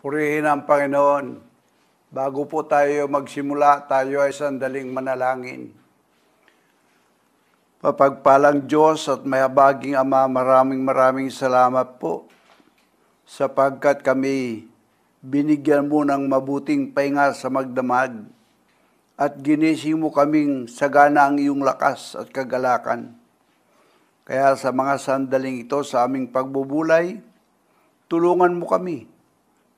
Purihin ang Panginoon. Bago po tayo magsimula, tayo ay sandaling manalangin. Papagpalang Diyos at mahabaging Ama, maraming maraming salamat po sapagkat kami binigyan mo ng mabuting painga sa magdamag at ginising mo kaming sagana ang iyong lakas at kagalakan. Kaya sa mga sandaling ito sa aming pagbubulay, tulungan mo kami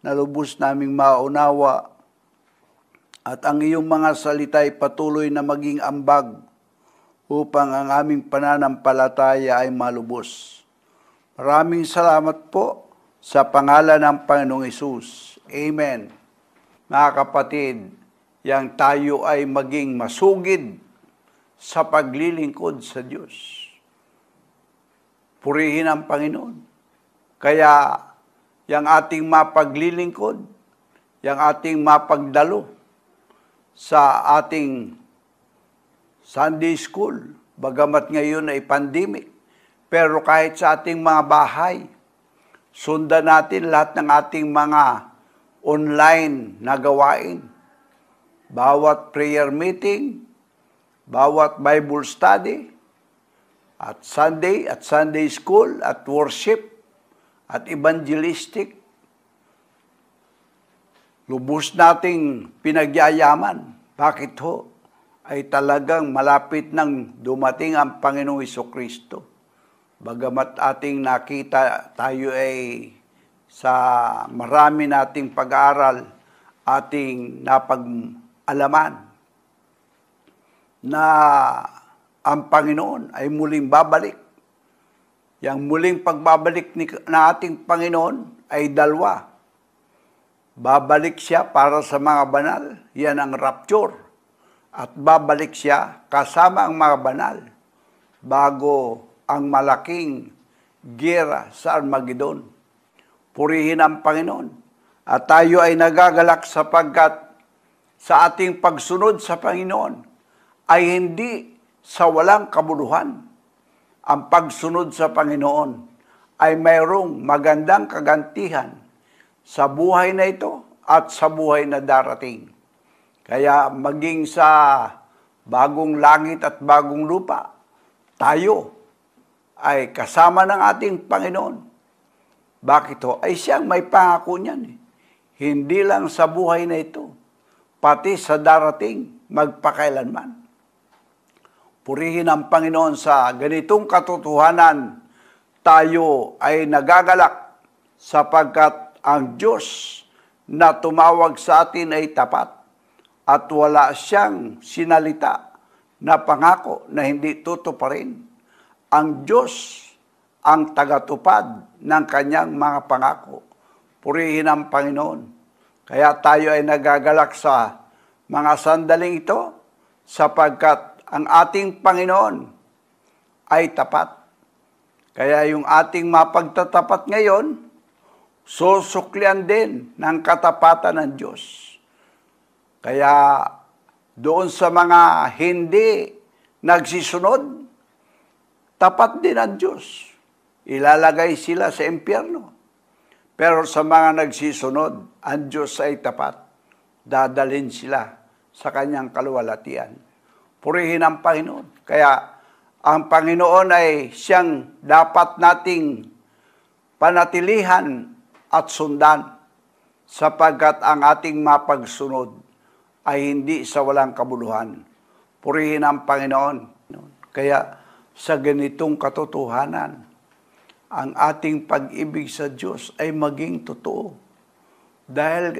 na lubos naming maunawa at ang iyong mga salita ay patuloy na maging ambag upang ang aming pananampalataya ay malubos. Maraming salamat po sa pangalan ng Panginoong Isus. Amen. Mga kapatid, yang tayo ay maging masugid sa paglilingkod sa Diyos. Purihin ang Panginoon. Kaya yung ating mapaglilingkod, yung ating mapagdalo sa ating Sunday school, bagamat ngayon ay pandemic. Pero kahit sa ating mga bahay, sundan natin lahat ng ating mga online na gawain. Bawat prayer meeting, bawat Bible study, at Sunday, at Sunday school, at worship, at evangelistic. Lubos nating pinagyayaman. Bakit ho? Ay talagang malapit nang dumating ang Panginoong Iso Kristo. Bagamat ating nakita tayo ay sa marami nating pag-aaral, ating napag-alaman na ang Panginoon ay muling babalik Yang muling pagbabalik ni, na ating Panginoon ay dalwa. Babalik siya para sa mga banal, yan ang rapture. At babalik siya kasama ang mga banal bago ang malaking gera sa Armageddon. Purihin ang Panginoon. At tayo ay nagagalak sapagkat sa ating pagsunod sa Panginoon ay hindi sa walang kabuluhan ang pagsunod sa Panginoon ay mayroong magandang kagantihan sa buhay na ito at sa buhay na darating. Kaya maging sa bagong langit at bagong lupa, tayo ay kasama ng ating Panginoon. Bakit ho? Ay siyang may pangako niyan. Eh. Hindi lang sa buhay na ito, pati sa darating magpakailanman. Purihin ang Panginoon sa ganitong katotohanan. Tayo ay nagagalak sapagkat ang Diyos na tumawag sa atin ay tapat at wala siyang sinalita na pangako na hindi tutuparin. Ang Diyos ang tagatupad ng kanyang mga pangako. Purihin ang Panginoon. Kaya tayo ay nagagalak sa mga sandaling ito sapagkat ang ating Panginoon ay tapat. Kaya yung ating mapagtatapat ngayon, susuklian din ng katapatan ng Diyos. Kaya doon sa mga hindi nagsisunod, tapat din ang Diyos. Ilalagay sila sa impyerno. Pero sa mga nagsisunod, ang Diyos ay tapat. Dadalin sila sa kanyang kaluwalatian. Purihin ang Panginoon. Kaya ang Panginoon ay siyang dapat nating panatilihan at sundan sapagkat ang ating mapagsunod ay hindi sa walang kabuluhan. Purihin ang Panginoon. Kaya sa ganitong katotohanan, ang ating pag-ibig sa Diyos ay maging totoo. Dahil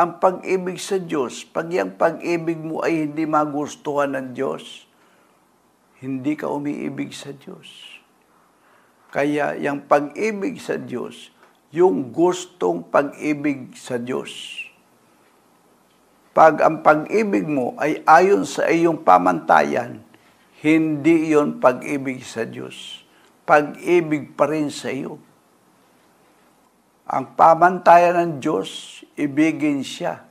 ang pag-ibig sa Diyos, pag yung pag-ibig mo ay hindi magustuhan ng Diyos, hindi ka umiibig sa Diyos. Kaya yung pag-ibig sa Diyos, yung gustong pag-ibig sa Diyos. Pag ang pag-ibig mo ay ayon sa iyong pamantayan, hindi yon pag-ibig sa Diyos. Pag-ibig pa rin sa iyo ang pamantayan ng Diyos, ibigin siya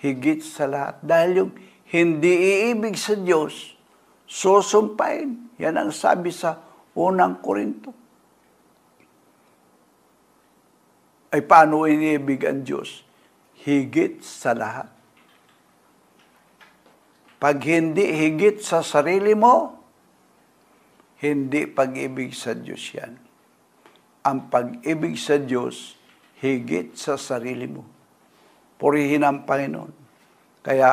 higit sa lahat. Dahil yung hindi iibig sa Diyos, susumpain. Yan ang sabi sa unang Korinto. Ay paano iniibig ang Diyos? Higit sa lahat. Pag hindi higit sa sarili mo, hindi pag-ibig sa Diyos yan. Ang pag-ibig sa Diyos, higit sa sarili mo. Purihin ang Panginoon. Kaya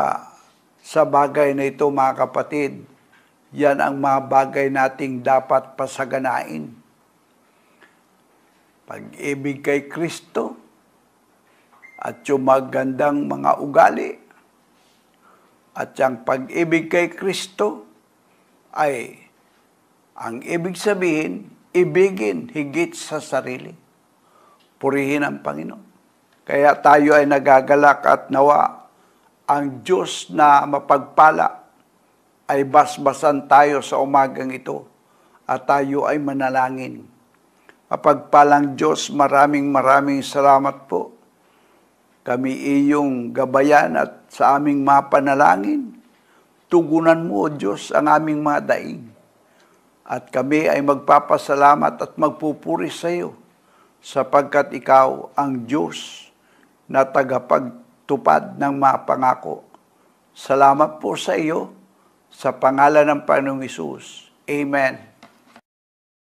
sa bagay na ito, mga kapatid, yan ang mga bagay nating dapat pasaganain. Pag-ibig kay Kristo at yung magandang mga ugali at yung pag-ibig kay Kristo ay ang ibig sabihin, ibigin higit sa sarili. Purihin ang Panginoon. Kaya tayo ay nagagalak at nawa ang Diyos na mapagpala ay basbasan tayo sa umagang ito at tayo ay manalangin. Mapagpalang Diyos, maraming maraming salamat po. Kami iyong gabayan at sa aming mapanalangin, tugunan mo, O Diyos, ang aming mga daing. At kami ay magpapasalamat at magpupuri sa iyo sapagkat ikaw ang Diyos na tagapagtupad ng mga pangako. Salamat po sa iyo sa pangalan ng Panginoong Isus. Amen.